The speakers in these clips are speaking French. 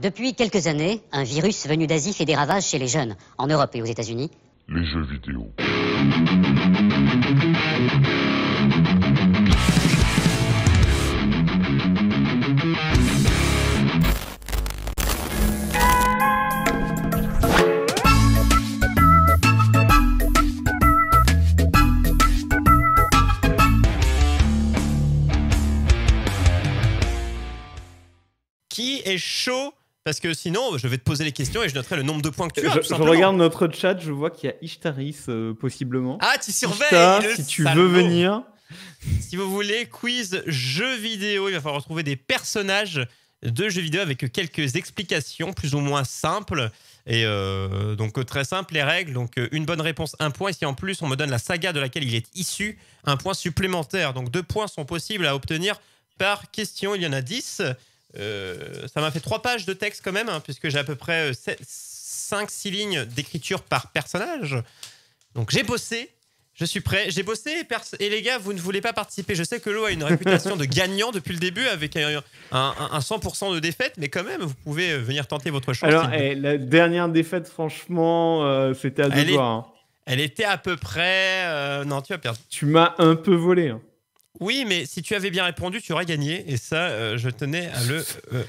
Depuis quelques années, un virus venu d'Asie fait des ravages chez les jeunes, en Europe et aux États-Unis. Les jeux vidéo. Qui est chaud parce que sinon, je vais te poser les questions et je noterai le nombre de points que tu as. Je, regarde notre chat, je vois qu'il y a Ishtaris euh, possiblement. Ah, tu surveilles Ishtar, Si tu veux venir. Si vous voulez, quiz jeux vidéo, il va falloir retrouver des personnages de jeux vidéo avec quelques explications plus ou moins simples. Et euh, donc très simple les règles, donc euh, une bonne réponse, un point. Et si en plus on me donne la saga de laquelle il est issu, un point supplémentaire. Donc deux points sont possibles à obtenir par question, il y en a dix. Euh, ça m'a fait trois pages de texte quand même, hein, puisque j'ai à peu près 5-6 euh, lignes d'écriture par personnage. Donc j'ai bossé, je suis prêt, j'ai bossé et, les gars, vous ne voulez pas participer. Je sais que l'eau a une réputation de gagnant depuis le début avec un, 100% de défaite, mais quand même, vous pouvez euh, venir tenter votre chance. Alors, eh, la dernière défaite, franchement, c'était à deux hein. Elle, était à peu près... Non, tu as Tu m'as un peu volé. Hein. Oui, mais si tu avais bien répondu, tu aurais gagné. Et ça, euh, je tenais à le. Euh,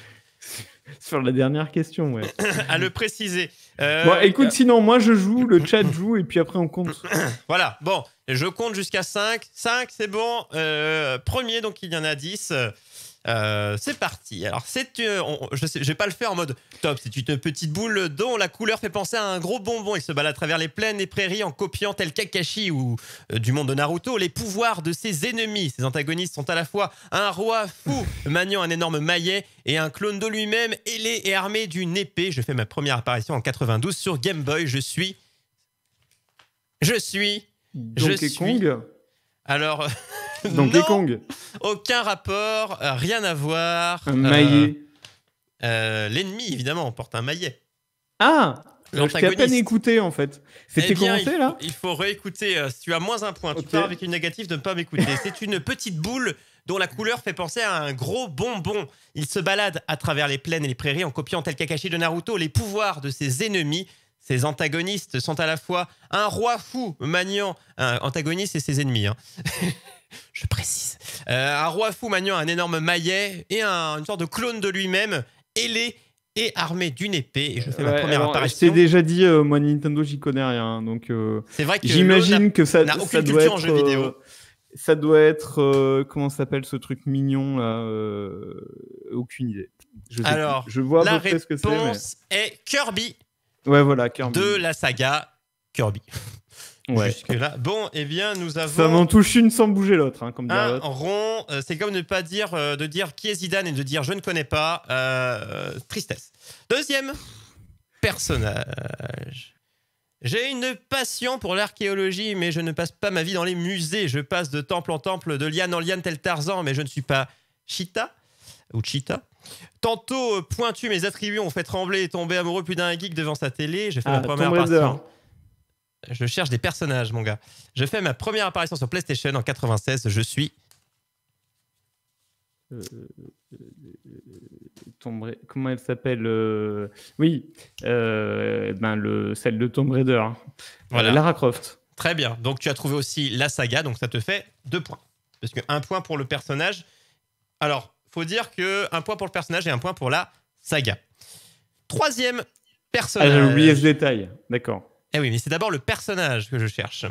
Sur la dernière question, ouais. à le préciser. Euh, écoute, sinon, moi je joue, le chat joue, et puis après on compte. voilà, bon, je compte jusqu'à 5. 5, c'est bon. premier, donc il y en a 10. Euh, c'est parti. Alors, c'est, euh, je ne vais pas le faire en mode top. C'est une petite boule dont la couleur fait penser à un gros bonbon. Il se balade à travers les plaines et prairies en copiant, tel Kakashi ou euh, du monde de Naruto, les pouvoirs de ses ennemis. Ses antagonistes sont à la fois un roi fou maniant un énorme maillet et un clone de lui-même ailé et armé d'une épée. Je fais ma première apparition en 92 sur Game Boy. Je suis. Je suis. Donkey je suis... Kong Alors. Donc, non, Kong. Aucun rapport, euh, rien à voir. Un maillet. Euh, euh, l'ennemi, évidemment, porte un maillet. Ah Je t'ai à peine écouté, en fait. C'était eh commencé, là Il faut réécouter. si tu as moins un point, tu pars avec une négative de ne pas m'écouter. C'est une petite boule dont la couleur fait penser à un gros bonbon. Il se balade à travers les plaines et les prairies en copiant tel Kakashi de Naruto les pouvoirs de ses ennemis. Ses antagonistes sont à la fois un roi fou maniant un antagoniste et ses ennemis. Hein. je précise. Euh, un roi fou maniant un énorme maillet et une sorte de clone de lui-même, ailé et armé d'une épée. Et je fais ma première apparition. t'ai déjà dit, euh, moi Nintendo, j'y connais rien. Donc, euh, c'est vrai que j'imagine que ça, doit être, en jeu vidéo. ça doit être comment s'appelle ce truc mignon là Aucune idée. alors, je vois la réponse que est Kirby. Ouais, voilà Kirby. De la saga Kirby là Bon, eh bien, nous avons. Ça m'en touche une sans bouger l'autre, hein, comme Un rond, euh, c'est comme ne pas dire, euh, de dire qui est Zidane et de dire je ne connais pas. Euh, tristesse. Deuxième personnage. J'ai une passion pour l'archéologie, mais je ne passe pas ma vie dans les musées. Je passe de temple en temple, de liane en liane, tel Tarzan, mais je ne suis pas Chita ou Cheetah. Tantôt pointu, mes attributs ont fait trembler et tomber amoureux plus d'un geek devant sa télé. J'ai fait la ah, première partie. Je cherche des personnages, mon gars. Je fais ma première apparition sur PlayStation en 96. Je suis. Euh, euh, euh, comment elle s'appelle Oui, eh ben le, celle de Tomb Raider. Hein. Lara Croft. Très bien. Donc tu as trouvé aussi la saga, donc ça te fait deux points. Parce que un point pour le personnage. Alors, faut dire que un point pour le personnage et un point pour la saga. Troisième personnage. Ah, j'ai oublié ce détail. D'accord. Eh oui, mais c'est d'abord le personnage que je cherche.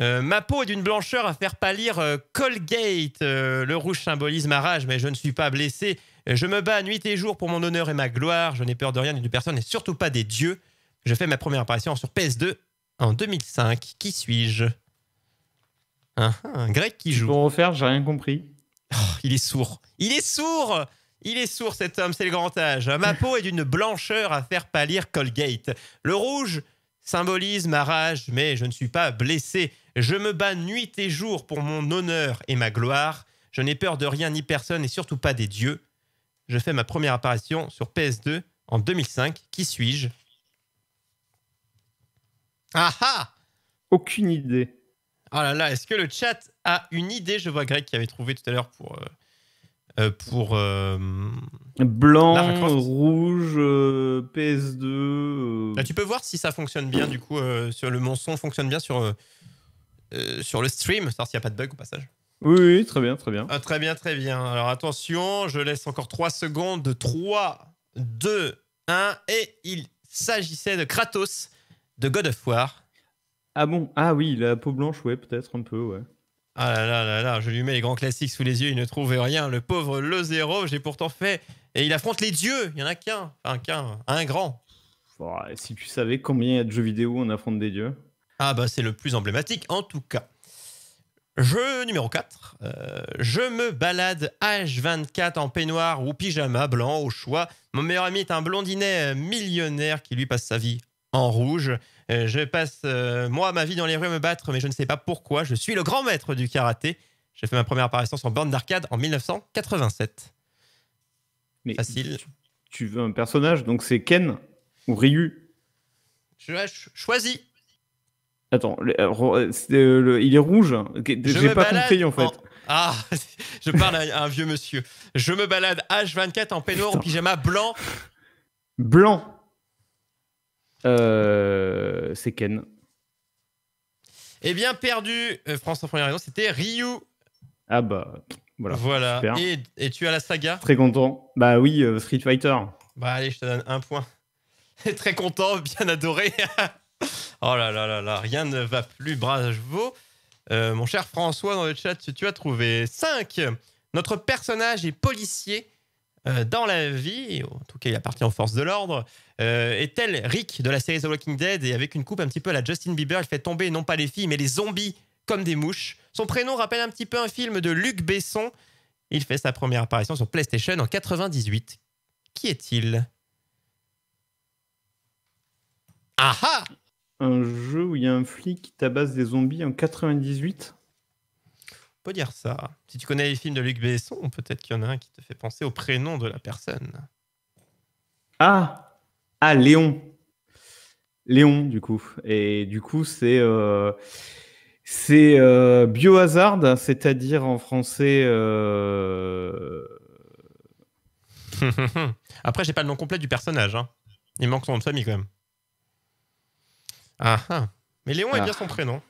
Euh, ma peau est d'une blancheur à faire pâlir euh, Colgate. Euh, le rouge symbolise ma rage, mais je ne suis pas blessé. Je me bats nuit et jour pour mon honneur et ma gloire. Je n'ai peur de rien, ni de personne, et surtout pas des dieux. Je fais ma première apparition sur PS2 en 2005. Qui suis-je Un grec qui joue. Pour refaire, j'ai rien compris. Oh, il est sourd. Il est sourd il est sourd cet homme, c'est le grand âge. Ma peau est d'une blancheur à faire pâlir Colgate. Le rouge symbolise ma rage, mais je ne suis pas blessé. Je me bats nuit et jour pour mon honneur et ma gloire. Je n'ai peur de rien ni personne et surtout pas des dieux. Je fais ma première apparition sur PS2 en 2005. Qui suis-je Ah, ah Aucune idée. Oh là là, est-ce que le chat a une idée Je vois Greg qui avait trouvé tout à l'heure pour, euh, euh, pour. Euh, Blanc, rouge, euh, PS2. Bah, tu peux voir si ça fonctionne bien, du coup, sur le mon son fonctionne bien sur, sur le stream, savoir s'il n'y a pas de bug au passage. Oui, très bien, très bien. Ah, très bien, très bien. Alors attention, je laisse encore 3 secondes. 3, 2, 1. Et il s'agissait de Kratos de God of War. Ah bon Ah oui, la peau blanche, ouais, peut-être un peu, ouais. Ah là là là je lui mets les grands classiques sous les yeux, il ne trouve rien. Le pauvre Le j'ai pourtant fait. Et il affronte les dieux, il y en a qu'un. Enfin, qu'un, un grand. Bah, si tu savais combien il y a de jeux vidéo on affronte des dieux. Ah bah c'est le plus emblématique en tout cas. Jeu numéro 4. Euh, je me balade H24 en peignoir ou pyjama blanc au choix. Mon meilleur ami est un blondinet millionnaire qui lui passe sa vie en rouge. Euh, je passe, euh, moi, ma vie dans les rues à me battre, mais je ne sais pas pourquoi. Je suis le grand maître du karaté. J'ai fait ma première apparition sur bande d'arcade en 1987. Mais Facile. Tu, veux un personnage, donc c'est Ken ou Ryu Je choisis. Attends, euh, il est rouge. J'ai pas compris en, fait. Ah, je parle à un vieux monsieur. Je me balade H24 en peignoir en pyjama blanc. Blanc euh, c'est Ken. Eh bien, perdu, François euh, France en première raison, c'était Ryu. Ah bah, voilà. Voilà. Et, tu as la saga Très content. Bah oui, euh, Street Fighter. Bah allez, je te donne un point. Très content, bien adoré. oh là là là là, rien ne va plus, à Euh, mon cher François, dans le chat, tu as trouvé 5. Notre personnage est policier euh, dans la vie, en tout cas il appartient aux forces de l'ordre, euh, est elle Rick de la série The Walking Dead et avec une coupe un petit peu à la Justin Bieber, il fait tomber non pas les filles mais les zombies comme des mouches. Son prénom rappelle un petit peu un film de Luc Besson. Il fait sa première apparition sur PlayStation en 98. Qui est-il Aha ah Un jeu où il y a un flic qui tabasse des zombies en 98 peut dire ça. Si tu connais les films de Luc Besson, peut-être qu'il y en a un qui te fait penser au prénom de la personne. Ah Ah, Léon Léon, du coup. Et du coup, c'est. Euh, c'est euh, biohazard, c'est-à-dire en français. Euh, Après, j'ai pas le nom complet du personnage. Hein. Il manque son nom de famille quand même. Ah, ah. Mais Léon est ah. bien son prénom.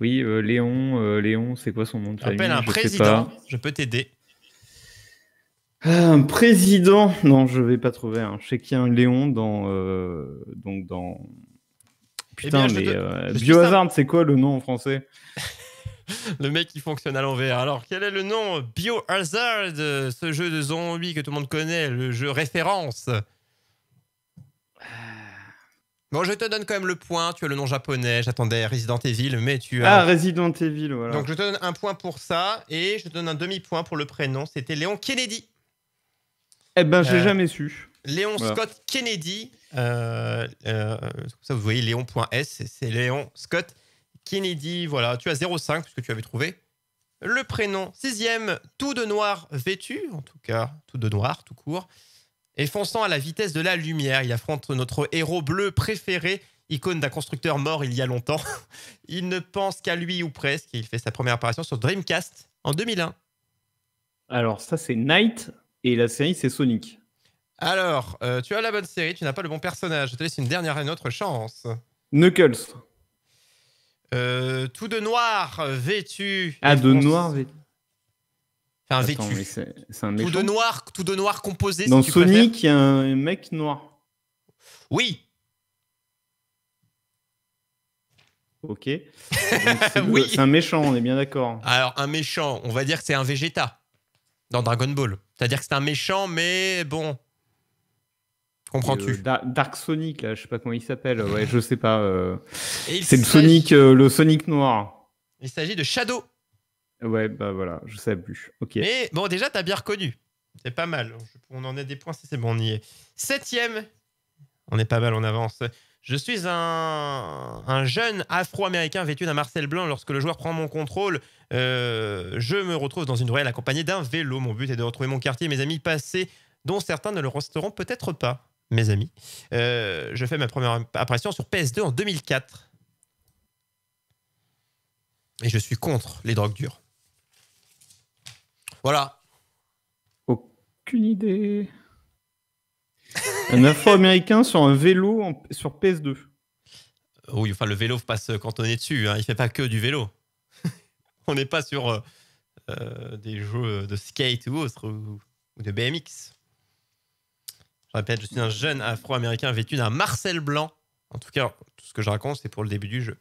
Oui, euh, Léon, euh, Léon, c'est quoi son nom de Appelle un je président, je peux t'aider. un président Non, je vais pas trouver. un. Hein. Je sais qu'il y a un Léon dans. Euh, donc dans... Eh putain, mais. Biohazard, c'est quoi le nom en français Le mec qui fonctionne à l'envers. Alors, quel est le nom Biohazard, ce jeu de zombies que tout le monde connaît, le jeu référence Bon, je te donne quand même le point. Tu as le nom japonais. J'attendais Resident Evil, mais tu as. Ah, Resident Evil, voilà. Donc, je te donne un point pour ça et je te donne un demi-point pour le prénom. C'était Léon Kennedy. Eh ben, j'ai euh, jamais su. Léon Scott Kennedy. Euh, euh, ça, vous voyez, Léon.s, c'est Léon Scott Kennedy. Voilà, tu as 0,5 puisque tu avais trouvé le prénom. Sixième, tout de noir vêtu, en tout cas, tout de noir, tout court. Et fonçant à la vitesse de la lumière, il affronte notre héros bleu préféré, icône d'un constructeur mort il y a longtemps. il ne pense qu'à lui ou presque. Il fait sa première apparition sur Dreamcast en 2001. Alors ça c'est Night et la série c'est Sonic. Alors, euh, tu as la bonne série, tu n'as pas le bon personnage. Je te laisse une dernière et une autre chance. Knuckles. Euh, tout de noir vêtu. Ah, de noir vêtu. C'est un Tout de noir, tout de noir composé. Dans Sonic, il y a un mec noir. Oui. Ok. C'est un méchant, on est bien d'accord. Alors, un méchant, on va dire que c'est un Vegeta dans Dragon Ball. C'est-à-dire que c'est un méchant, mais bon. Comprends-tu euh, Dark Sonic, là, je sais pas comment il s'appelle. Ouais, je sais pas. Euh. C'est le Sonic, euh, le Sonic noir. Il s'agit de Shadow. Ouais, bah voilà, je sais plus. Ok. Mais bon, déjà, t'as bien reconnu. C'est pas mal. On en est des points si c'est bon, on y est. Septième. On est pas mal on avance. Je suis un, jeune afro-américain vêtu d'un Marcel Blanc. Lorsque le joueur prend mon contrôle, euh, je me retrouve dans une ruelle accompagnée d'un vélo. Mon but est de retrouver mon quartier et mes amis passés, dont certains ne le resteront peut-être pas, mes amis. Euh, je fais ma première impression sur PS2 en 2004. Et je suis contre les drogues dures. Voilà. Aucune idée. un afro-américain sur un vélo sur PS2. Oui, enfin, le vélo passe quand on est dessus. Hein. Il fait pas que du vélo. On n'est pas sur euh, euh, des jeux de skate ou autre, de BMX. Je répète, je suis un jeune afro-américain vêtu d'un Marcel blanc. En tout cas, tout ce que je raconte, c'est pour le début du jeu.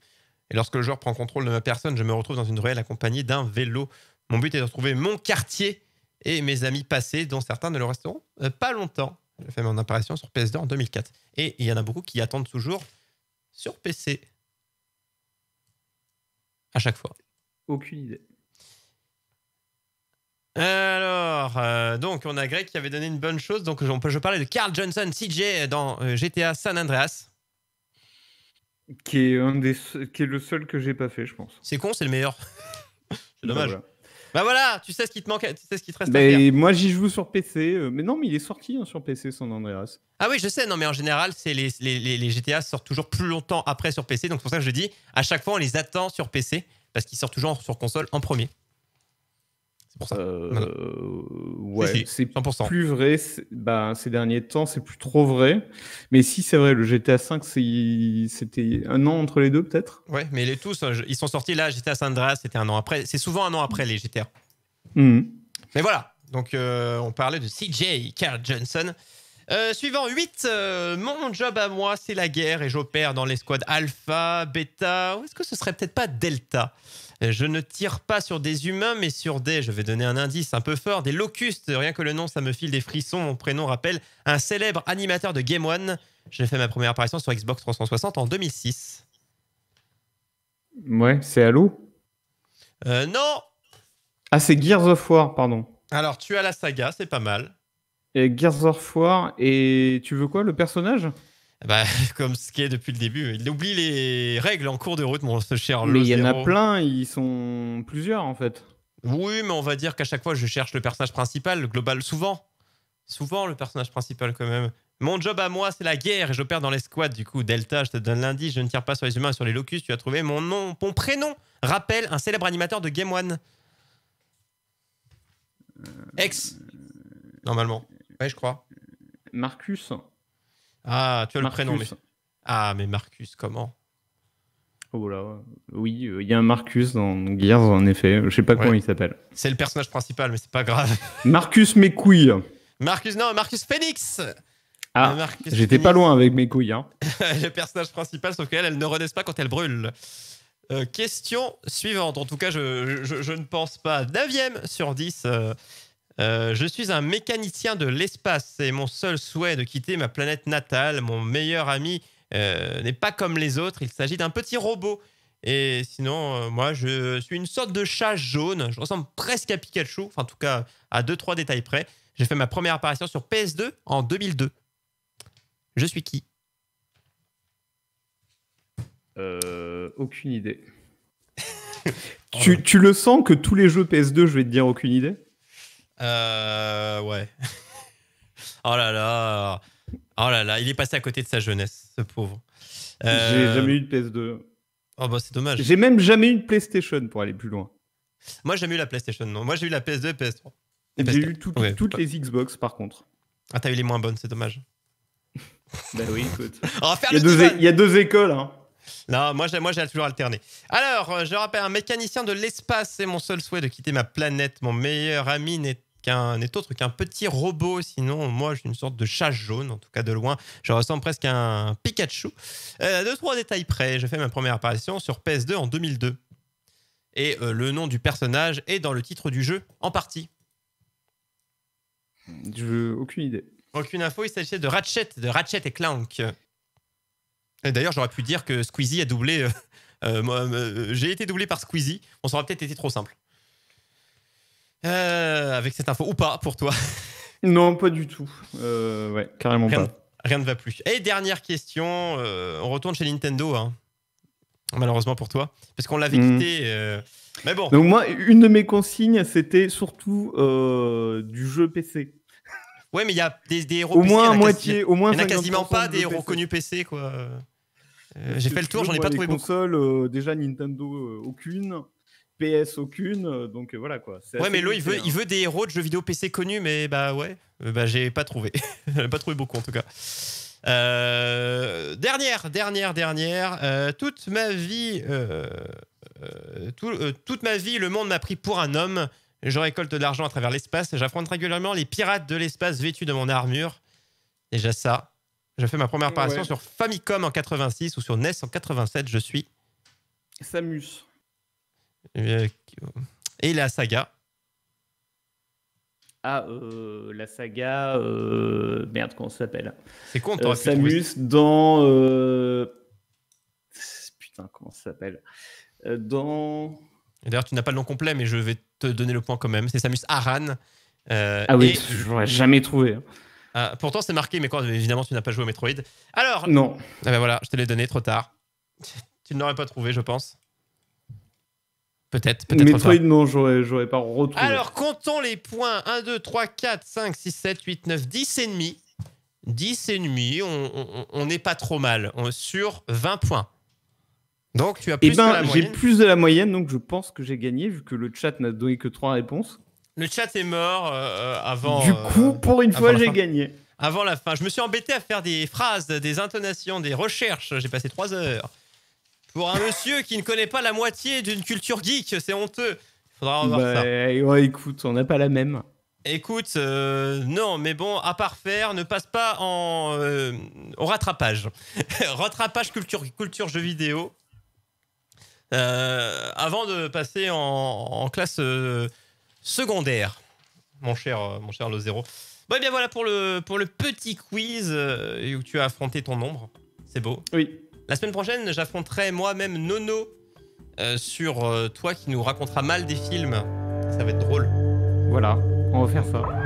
Et lorsque le joueur prend contrôle de ma personne, je me retrouve dans une ruelle accompagnée d'un vélo. Mon but est de retrouver mon quartier et mes amis passés, dont certains ne le resteront euh, pas longtemps. J'ai fait mon apparition sur PS2 en 2004. Et il y en a beaucoup qui attendent toujours sur PC. À chaque fois. Aucune idée. Alors, euh, donc on a Greg qui avait donné une bonne chose. Donc on peut, je de Carl Johnson, CJ dans euh, GTA San Andreas. Qui est, un des, qui est le seul que j'ai pas fait, je pense. C'est con, c'est le meilleur. c'est dommage. Bah bah voilà, tu sais ce qui te manque, tu ce qui te reste. à faire. moi j'y joue sur PC, euh, mais non, mais il est sorti hein, sur PC son Andreas. Ah oui, je sais, non, mais en général, c'est les, les, les, GTA sortent toujours plus longtemps après sur PC, donc c'est pour ça que je dis, à chaque fois on les attend sur PC parce qu'ils sortent toujours sur console en premier. Euh, ouais, c'est plus vrai. Bah, ces derniers temps, c'est plus trop vrai. Mais si c'est vrai, le GTA 5, c'était un an entre les deux, peut-être. Ouais, mais les tous, euh, ils sont sortis là. GTA San Andreas, c'était un an après. C'est souvent un an après les GTA. Hmm. Mais voilà. Donc, euh, on parlait de CJ Carl Johnson. suivant 8, mon job à moi, c'est la guerre et j'opère dans les squads alpha, bêta, ou est-ce que ce serait peut-être pas delta je ne tire pas sur des humains, mais sur des, je vais donner un indice un peu fort, des locustes. Rien que le nom, ça me file des frissons. Mon prénom rappelle un célèbre animateur de Game One. J'ai fait ma première apparition sur Xbox 360 en 2006. Ouais, c'est Halo euh, Non Ah, c'est Gears of War, pardon. Alors, tu as la saga, c'est pas mal. Gears of War, et tu veux quoi, le personnage bah, comme ce qui est depuis le début. Il oublie les règles en cours de route, mon cher Mais il y en a plein, ils sont plusieurs en fait. Oui, mais on va dire qu'à chaque fois, je cherche le personnage principal, le global, souvent. Souvent, le personnage principal, quand même. Mon job à moi, c'est la guerre et j'opère dans les squads. Du coup, Delta, je te donne lundi, je ne tire pas sur les humains, sur les locus. Tu as trouvé mon nom, mon prénom. Rappel, un célèbre animateur de Game One. Euh, Ex, normalement. Ouais, je crois. Marcus. Ah, tu as le prénom. Mais... Ah, mais Marcus, comment Oh là, oui, euh, il y a un Marcus dans Gears, en effet. Je sais pas comment il s'appelle. C'est le personnage principal, mais c'est pas grave. Marcus mes couilles. Marcus, non, Marcus Phoenix. Ah, j'étais pas loin avec mes couilles. Hein. le personnage principal, sauf qu'elle, elle ne renaît pas quand elle brûle. Euh, question suivante. En tout cas, je, ne pense pas. 9 sur 10. Euh, je suis un mécanicien de l'espace. C'est mon seul souhait de quitter ma planète natale. Mon meilleur ami euh, n'est pas comme les autres. Il s'agit d'un petit robot. Et sinon, euh, moi, je suis une sorte de chat jaune. Je ressemble presque à Pikachu. Enfin, en tout cas, à deux trois détails près. J'ai fait ma première apparition sur PS2 en 2002. Je suis qui Aucune idée. tu, tu le sens que tous les jeux PS2, je vais te dire aucune idée euh, ouais. oh là là. Oh là là, il est passé à côté de sa jeunesse, ce pauvre. J'ai euh, jamais eu de PS2. Oh bah c'est dommage. J'ai même jamais eu de PlayStation pour aller plus loin. Moi j'ai jamais eu la PlayStation, non. Moi j'ai eu la PS2 et PS3. J'ai eu toutes les Xbox par contre. Ah t'as eu les moins bonnes, c'est dommage. bah oui, écoute. il, y a deux, écoles, hein. Non, moi moi j'ai toujours alterné. Alors, euh, je rappelle, un mécanicien de l'espace, c'est mon seul souhait de quitter ma planète. Mon meilleur ami n'est n'est autre qu'un petit robot. Sinon, moi, j'ai une sorte de chat jaune, en tout cas de loin. Je ressemble presque à un Pikachu. Euh, deux, trois détails près. J'ai fait ma première apparition sur PS2 en 2002. Et euh, le nom du personnage est dans le titre du jeu, en partie. Je... Aucune idée. Aucune info, il s'agissait de Ratchet, de Ratchet et Clank. D'ailleurs, j'aurais pu dire que Squeezie a doublé. Euh, euh, j'ai été doublé par Squeezie. On s'aurait peut-être été trop simple. Euh, avec cette info ou pas pour toi Non, pas du tout. Euh, ouais, carrément rien, pas. Rien ne va plus. Et dernière question, euh, on retourne chez Nintendo, hein. malheureusement pour toi, parce qu'on l'avait hmm. quitté. Euh, mais bon. Donc moi, une de mes consignes, c'était surtout euh, du jeu PC. Ouais, mais il y a des, héros. Au PC, moins moitié, au moins. Il n'y a quasiment pas des héros PC. connus PC, quoi. J'ai fait le tour, j'en ai pas trouvé beaucoup. Console, déjà Nintendo, aucune. PS aucune, euh, donc euh, voilà quoi. Ouais, mais l'eau, il veut, il hein. veut des héros de jeux vidéo PC connus, mais bah ouais, euh, bah j'ai pas trouvé. pas trouvé beaucoup en tout cas. dernière, dernière, dernière. toute ma vie, toute ma vie, le monde m'a pris pour un homme. Je récolte de l'argent à travers l'espace. J'affronte régulièrement les pirates de l'espace vêtus de mon armure. Déjà ça. J'ai fait ma première apparition sur Famicom en 86 ou sur NES en 87. Je suis Samus. Euh, et la saga. Ah, euh, la saga. Euh, merde, comment ça s'appelle C'est con, Samus dans. Putain, comment ça s'appelle Dans. D'ailleurs, tu n'as pas le nom complet, mais je vais te donner le point quand même. C'est Samus Aran. ah oui, et... je l'aurais jamais trouvé. Hein. Ah, pourtant, c'est marqué, mais quoi évidemment, tu n'as pas joué au Metroid. Alors. Non. Ah ben voilà, je te l'ai donné trop tard. tu ne l'aurais pas trouvé, je pense. Peut-être, peut-être. Metroid, pas. non, j'aurais, pas retrouvé. Alors, comptons les points 1, 2, 3, 4, 5, 6, 7, 8, 9, 10 et demi. 10 et demi, on n'est pas trop mal. sur 20 points. Donc, tu as eh plus de ben, la moyenne. J'ai plus de la moyenne, donc je pense que j'ai gagné, vu que le chat n'a donné que 3 réponses. Le chat est mort euh, avant. Du coup, euh, pour une fois, j'ai gagné. Avant la fin. Je me suis embêté à faire des phrases, des intonations, des recherches. J'ai passé 3 heures. Pour un monsieur qui ne connaît pas la moitié d'une culture geek, c'est honteux. Faudra revoir bah, ça. écoute, on n'a pas la même. Écoute, euh, non, mais bon, à part faire, ne passe pas en euh, au rattrapage. rattrapage culture, culture jeux vidéo. Euh, avant de passer en, classe secondaire, mon cher, mon cher Lozero. Bon, et eh bien voilà pour le, pour le petit quiz où tu as affronté ton ombre. C'est beau. Oui. La semaine prochaine, j'affronterai moi-même Nono euh, sur euh, toi qui nous racontera mal des films. Ça va être drôle. Voilà, on va faire ça.